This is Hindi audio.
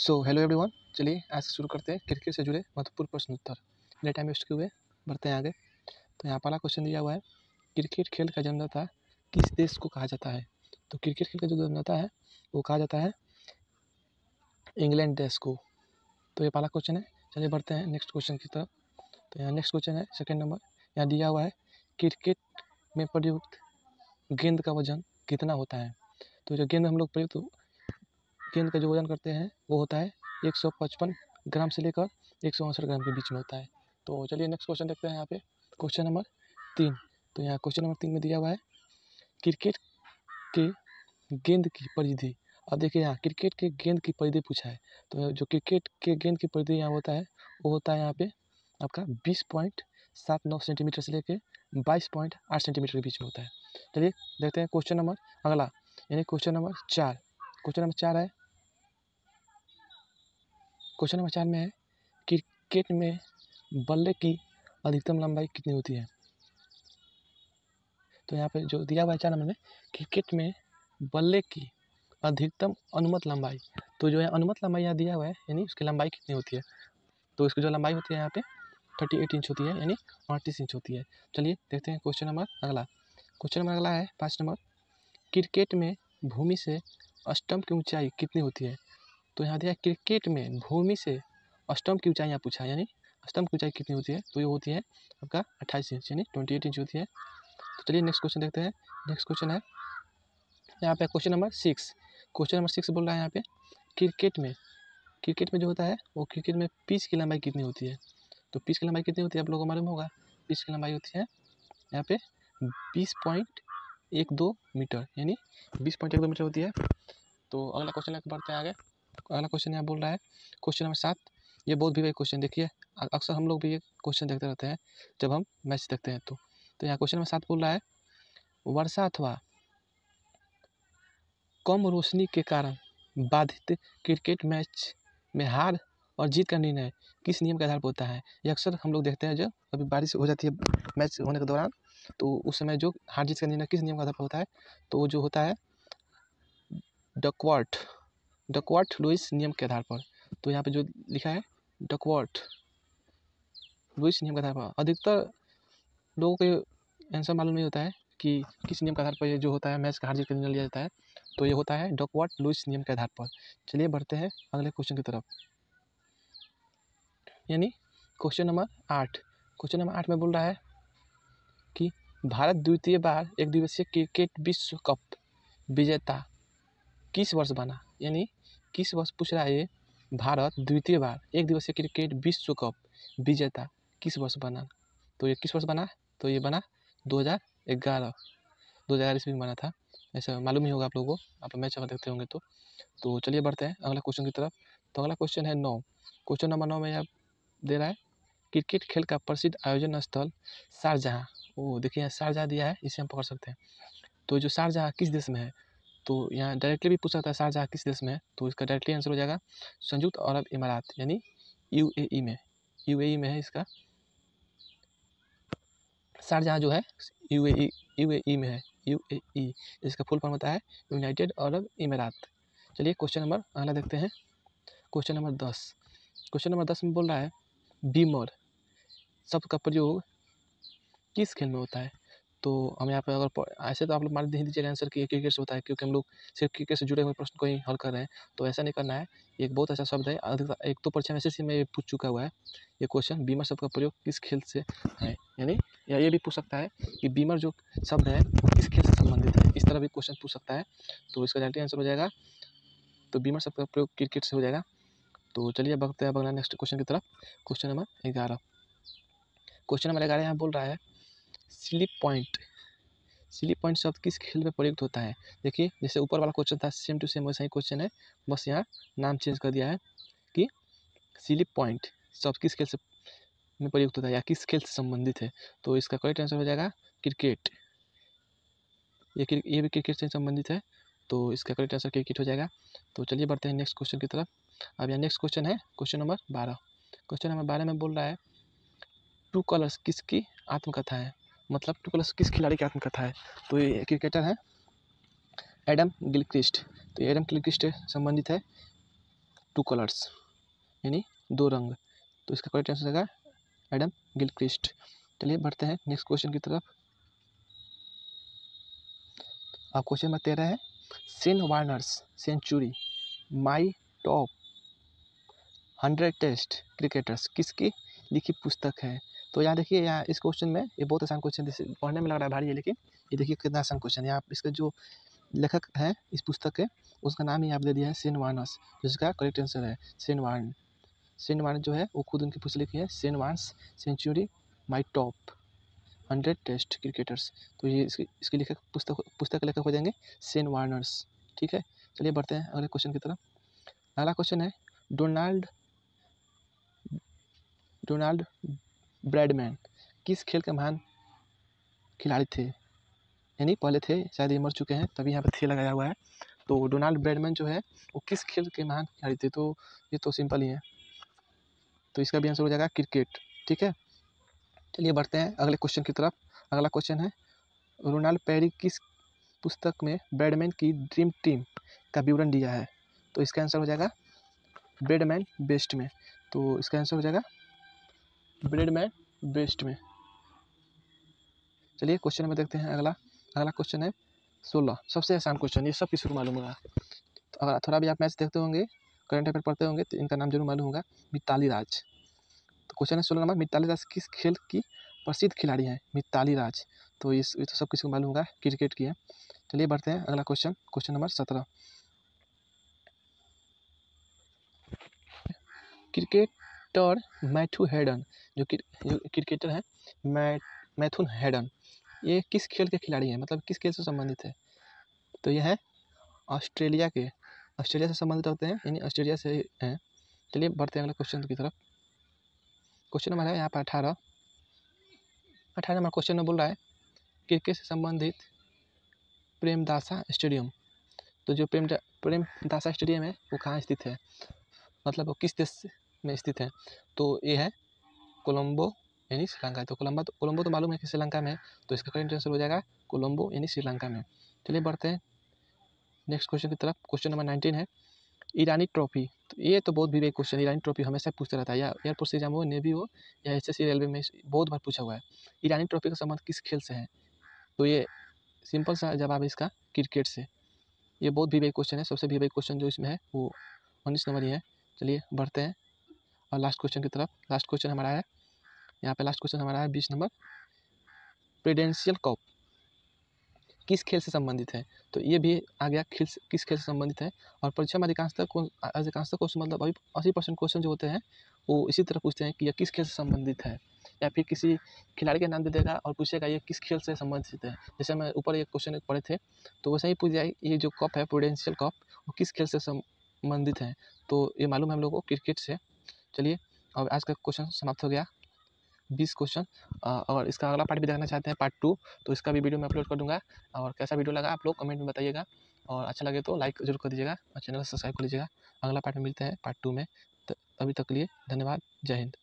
सो हेलो एवरीवन चलिए आज शुरू करते हैं क्रिकेट से जुड़े महत्वपूर्ण प्रश्न उत्तर बिना टाइम वेस्ट हुए बढ़ते हैं आगे तो यहाँ पहला क्वेश्चन दिया हुआ है क्रिकेट खेल का जन्मदाता किस देश को कहा जाता है तो क्रिकेट खेल का जो जन्मदाता है वो कहा जाता है इंग्लैंड देश को तो ये पहला क्वेश्चन है चलिए बढ़ते हैं नेक्स्ट क्वेश्चन की तरफ तो यहाँ नेक्स्ट क्वेश्चन है सेकेंड नंबर यहाँ दिया हुआ है क्रिकेट में प्रयुक्त गेंद का वजन कितना होता है तो जो गेंद हम लोग प्रयुक्त केंद्र का जो वजन करते हैं वो होता है एक सौ पचपन ग्राम से लेकर एक सौ उनसठ ग्राम के बीच में होता है तो चलिए नेक्स्ट क्वेश्चन देखते हैं यहाँ पे क्वेश्चन नंबर तीन तो यहाँ क्वेश्चन नंबर तीन में दिया हुआ है क्रिकेट के गेंद की परिधि अब देखिए यहाँ क्रिकेट के गेंद की परिधि पूछा है तो जो क्रिकेट के गेंद की परिधि यहाँ होता है वो होता है यहाँ पे आपका बीस पॉइंट सात नौ सेंटीमीटर से लेके बाईस पॉइंट आठ सेंटीमीटर के बीच में होता है चलिए देखते हैं क्वेश्चन नंबर अगला यानी क्वेश्चन नंबर चार क्वेश्चन नंबर चार है क्वेश्चन नंबर चार में है क्रिकेट में बल्ले की अधिकतम लंबाई कितनी होती है तो यहाँ पे जो दिया हुआ है चार नंबर में क्रिकेट में बल्ले की अधिकतम अनुमत लंबाई तो जो है अनुमत लंबाई यहाँ दिया हुआ है यानी उसकी लंबाई कितनी होती है तो इसकी जो लंबाई होती है यहाँ पे थर्टी एट इंच होती है यानी अड़तीस इंच होती है चलिए देखते हैं क्वेश्चन नंबर अगला क्वेश्चन नंबर अगला है पाँच नंबर क्रिकेट में भूमि से अष्टम की ऊंचाई कितनी होती है तो यहाँ दिया क्रिकेट में भूमि से अष्टम की ऊंचाई यहाँ पूछा है यानी अष्टम की ऊंचाई कितनी होती है तो ये होती है आपका अट्ठाईस इंच यानी ट्वेंटी एट इंच होती है तो चलिए नेक्स्ट क्वेश्चन देखते हैं नेक्स्ट क्वेश्चन है यहाँ पे question number six question number six बोल रहा है यहाँ पे क्रिकेट में क्रिकेट में जो होता है वो क्रिकेट में पिच की लंबाई कितनी होती है तो पिच की लंबाई कितनी होती है आप लोगों को मालूम होगा पिच की लंबाई होती है यहाँ पे बीस पॉइंट एक दो मीटर यानी बीस पॉइंट एक दो मीटर होती है तो अगला क्वेश्चन बढ़ते हैं आगे अगला क्वेश्चन यहाँ बोल रहा है क्वेश्चन नंबर सात ये बहुत भी क्वेश्चन देखिए अक्सर हम लोग भी ये क्वेश्चन देखते रहते हैं जब हम मैच देखते हैं तो तो यहाँ क्वेश्चन नंबर सात बोल रहा है वर्षा अथवा कम रोशनी के कारण बाधित क्रिकेट मैच में हार और जीत का निर्णय किस नियम के आधार पर होता है ये अक्सर हम लोग देखते हैं जो अभी बारिश हो जाती है मैच होने के दौरान तो उस समय जो हार जीत का निर्णय किस नियम के आधार पर होता है तो जो होता है डकवर्ट डकवर्ट लुइस नियम के आधार पर तो यहाँ पे जो लिखा है डकवर्ट लुइस नियम के आधार पर अधिकतर लोगों को आंसर मालूम नहीं होता है कि किस नियम के आधार पर ये जो होता है मैच का हार जीत निर्णय लिया जाता है तो ये होता है डकवर्ट लुइस नियम के आधार पर चलिए बढ़ते हैं अगले क्वेश्चन की तरफ यानी क्वेश्चन नंबर आठ क्वेश्चन नंबर आठ में बोल रहा है कि भारत द्वितीय बार एक दिवसीय क्रिकेट विश्व कप विजेता किस वर्ष बना यानी किस वर्ष पूछ रहा है ये भारत द्वितीय बार एक दिवसीय क्रिकेट विश्व कप विजेता किस वर्ष बना तो ये किस वर्ष बना तो ये बना 2011 हजार ईस्वी में बना था ऐसा मालूम ही होगा आप लोगों को आप मैच अगर देखते होंगे तो तो चलिए बढ़ते हैं अगला क्वेश्चन की तरफ तो अगला क्वेश्चन है नौ क्वेश्चन नंबर नौ में आप दे रहा है क्रिकेट खेल का प्रसिद्ध आयोजन स्थल शारजहाँ वो देखिए यहाँ शारजहाँ दिया है इसे हम पकड़ सकते हैं तो जो शारजहाँ किस देश में है तो यहाँ डायरेक्टली भी पूछ सकता है किस देश में है तो इसका डायरेक्टली आंसर हो जाएगा संयुक्त अरब इमारात यानी यू e में यू e में है इसका शाहजहाँ जो है यू ए e, में है यू ए इसका फुल फॉर्म होता है यूनाइटेड अरब इमारात चलिए क्वेश्चन नंबर अगला देखते हैं क्वेश्चन नंबर दस क्वेश्चन नंबर दस में बोल रहा है बीमर शब्द का प्रयोग किस खेल में होता है तो हम यहाँ पे अगर ऐसे तो आप लोग मान दीजिए आंसर कि क्रिकेट से होता है क्योंकि हम लोग सिर्फ क्रिकेट से जुड़े हुए प्रश्न को ही हल कर रहे हैं तो ऐसा नहीं करना है एक बहुत अच्छा शब्द है एक तो परीक्षा में से में पूछ चुका हुआ है ये क्वेश्चन बीमर शब्द का प्रयोग किस खेल से है यानी या ये भी पूछ सकता है कि बीमर जो शब्द है किस खेल से संबंधित है इस तरह भी क्वेश्चन पूछ सकता है तो इसका जल्दी आंसर हो जाएगा तो बीमर शब्द का प्रयोग क्रिकेट से हो जाएगा तो चलिए अब हैं अब नेक्स्ट क्वेश्चन की तरफ क्वेश्चन नंबर ग्यारह क्वेश्चन नंबर ग्यारह यहाँ बोल रहा है स्लिप पॉइंट स्लिप पॉइंट शब्द किस खेल में प्रयुक्त होता है देखिए जैसे ऊपर वाला क्वेश्चन था सेम टू सेम वैसा ही क्वेश्चन है बस यहाँ नाम चेंज कर दिया है कि स्लिप पॉइंट शब्द किस खेल से में प्रयुक्त होता है या किस खेल से संबंधित है तो इसका करेक्ट आंसर हो जाएगा क्रिकेट ये ये भी क्रिकेट से संबंधित है तो इसका करेक्ट आंसर क्रिकेट हो जाएगा तो चलिए बढ़ते हैं नेक्स्ट क्वेश्चन की तरफ अब यहाँ नेक्स्ट क्वेश्चन है क्वेश्चन नंबर बारह क्वेश्चन नंबर बारह में बोल रहा है टू कलर्स किसकी आत्मकथा है मतलब प्लस तो किस खिलाड़ी की आत्मकथा है तो ये क्रिकेटर है एडम गिलक्रिस्ट तो एडम गिलक्रिस्ट संबंधित है टू कलर्स यानी दो रंग तो इसका करेक्ट आंसर होगा एडम गिलक्रिस्ट चलिए बढ़ते हैं नेक्स्ट क्वेश्चन की तरफ अब क्वेश्चन नंबर तेरह है Shane Warne's century my top hundred test cricketers किसकी लिखी पुस्तक है तो यहाँ देखिए यहाँ इस क्वेश्चन में ये बहुत आसान क्वेश्चन पढ़ने में लग रहा है भारी है लेकिन ये देखिए कितना आसान क्वेश्चन है आप इसका जो लेखक है इस पुस्तक के उसका नाम ही आप दे दिया है सेन वानस जिसका करेक्ट आंसर है सेन वार्न सेन वार्न जो है वो खुद उनकी पुस्तक लिखी है Shane Warne's century my top hundred test cricketers तो ये इसकी इसके लेखक पुस्तक पुस्तक लेखक हो जाएंगे सेन वार्नर्स ठीक है चलिए बढ़ते हैं अगले क्वेश्चन की तरफ अगला क्वेश्चन है डोनाल्ड डोनाल्ड ब्रैडमैन किस खेल के महान खिलाड़ी थे यानी पहले थे शायद ये मर चुके हैं तभी यहाँ पर थे लगाया हुआ है तो डोनाल्ड ब्रैडमैन जो है वो किस खेल के महान खिलाड़ी थे तो ये तो सिंपल ही है तो इसका भी आंसर हो जाएगा क्रिकेट ठीक है चलिए बढ़ते हैं अगले क्वेश्चन की तरफ अगला क्वेश्चन है रोनाल्ड पेरी किस पुस्तक में ब्रैडमैन की ड्रीम टीम का विवरण दिया है तो इसका आंसर हो जाएगा ब्रेडमैन बेस्ट में तो इसका आंसर हो जाएगा ब्रेड में बेस्ट में चलिए क्वेश्चन में देखते हैं अगला अगला क्वेश्चन है सोलह सबसे आसान क्वेश्चन ये सब किसी को मालूम होगा तो अगर थोड़ा भी आप मैच देखते होंगे करंट अफेयर पढ़ते होंगे तो इनका नाम जरूर मालूम होगा मिताली राज तो क्वेश्चन है सोलह नंबर मिताली राज किस खेल की प्रसिद्ध खिलाड़ी हैं मिताली राज तो ये तो सब किसी को मालूम होगा क्रिकेट की है चलिए बढ़ते हैं अगला क्वेश्चन क्वेश्चन नंबर सत्रह क्रिकेट क्रिकेटर मैथ्यू हेडन जो क्रिकेटर है मै मैथुन हेडन ये किस खेल के खिलाड़ी हैं मतलब किस खेल से संबंधित है तो यह है ऑस्ट्रेलिया के ऑस्ट्रेलिया से संबंधित होते हैं यानी ऑस्ट्रेलिया से हैं चलिए बढ़ते हैं अगले क्वेश्चन की तरफ क्वेश्चन नंबर है यहाँ पर अठारह अठारह नंबर क्वेश्चन में बोल रहा है क्रिकेट से संबंधित प्रेमदासा स्टेडियम तो जो प्रेम प्रेमदासा स्टेडियम है वो कहाँ स्थित है मतलब वो किस देश में स्थित है तो ये है कोलम्बो यानी श्रीलंका तो कोलंबा तो कोलम्बो तो मालूम है कि श्रीलंका में तो इसका करेंट आंसर हो जाएगा कोलम्बो यानी श्रीलंका में चलिए बढ़ते हैं नेक्स्ट क्वेश्चन की तरफ क्वेश्चन नंबर नाइनटीन है ईरानी ट्रॉफी तो ये तो बहुत विवेक क्वेश्चन ईरानी ट्रॉफी हमेशा पूछता रहता है या एयरपोर्ट से एग्जाम हो नेवी हो या एस रेलवे में बहुत बार पूछा हुआ है ईरानी ट्रॉफी का संबंध किस खेल से है तो ये सिंपल सा जवाब है इसका क्रिकेट से ये बहुत विवेक क्वेश्चन है सबसे विवेक क्वेश्चन जो इसमें है वो उन्नीस नंबर ही है चलिए बढ़ते हैं और लास्ट क्वेश्चन की तरफ लास्ट क्वेश्चन हमारा है यहाँ पे लास्ट क्वेश्चन हमारा है बीस नंबर प्रेडेंशियल कप किस खेल से संबंधित है तो ये भी आ गया खेल किस खेल से संबंधित है और परीक्षा में अधिकांशतः अधिकांशतः क्वेश्चन मतलब अभी अस्सी परसेंट क्वेश्चन जो होते हैं वो इसी तरह पूछते हैं कि यह किस खेल से संबंधित है या फिर किसी खिलाड़ी का नाम दे देगा और पूछेगा ये किस खेल से संबंधित है जैसे हमें ऊपर एक क्वेश्चन पढ़े थे तो वैसे ही पूछ जाए ये जो कप है प्रोडेंशियल कप वो किस खेल से संबंधित है तो ये मालूम है हम लोग को क्रिकेट से चलिए और आज का क्वेश्चन समाप्त हो गया बीस क्वेश्चन और इसका अगला पार्ट भी देखना चाहते हैं पार्ट टू तो इसका भी वीडियो मैं अपलोड कर दूंगा और कैसा वीडियो लगा आप लोग कमेंट में बताइएगा और अच्छा लगे तो लाइक जरूर कर दीजिएगा और चैनल सब्सक्राइब कर लीजिएगा अगला पार्ट में मिलते हैं पार्ट टू में तो अभी तक के लिए धन्यवाद जय हिंद